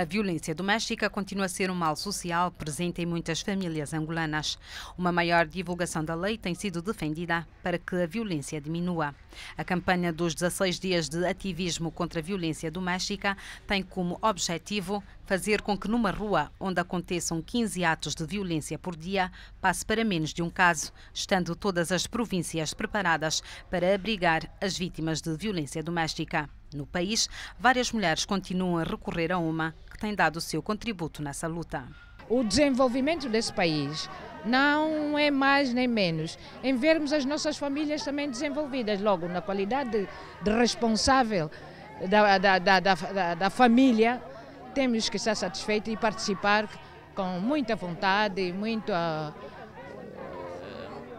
A violência doméstica continua a ser um mal social presente em muitas famílias angolanas. Uma maior divulgação da lei tem sido defendida para que a violência diminua. A campanha dos 16 dias de ativismo contra a violência doméstica tem como objetivo fazer com que numa rua onde aconteçam 15 atos de violência por dia passe para menos de um caso, estando todas as províncias preparadas para abrigar as vítimas de violência doméstica. No país, várias mulheres continuam a recorrer a uma que tem dado o seu contributo nessa luta. O desenvolvimento desse país não é mais nem menos em vermos as nossas famílias também desenvolvidas, logo na qualidade de responsável da, da, da, da, família temos que estar satisfeitos e participar com muita vontade e muito, ah,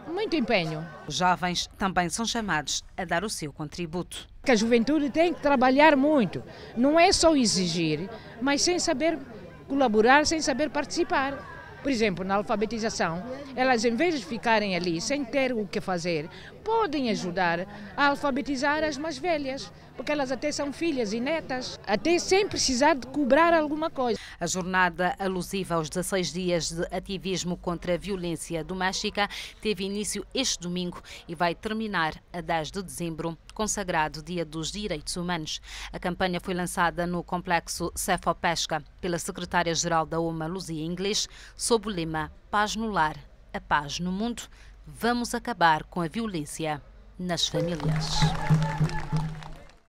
eh, muito empenho. Os jovens também são chamados a dar o seu contributo. Que a juventude tem que trabalhar muito, não é só exigir, mas sem saber colaborar, sem saber participar. Por exemplo, na alfabetização, elas em vez de ficarem ali sem ter o que fazer, podem ajudar a alfabetizar as mais velhas, porque elas até são filhas e netas, até sem precisar de cobrar alguma coisa. A jornada alusiva aos 16 dias de ativismo contra a violência doméstica teve início este domingo e vai terminar a 10 de dezembro consagrado Dia dos Direitos Humanos. A campanha foi lançada no complexo Cefopesca pela secretária-geral da UMA, Luzia Inglês, sob o lema Paz no Lar, a Paz no Mundo. Vamos acabar com a violência nas famílias.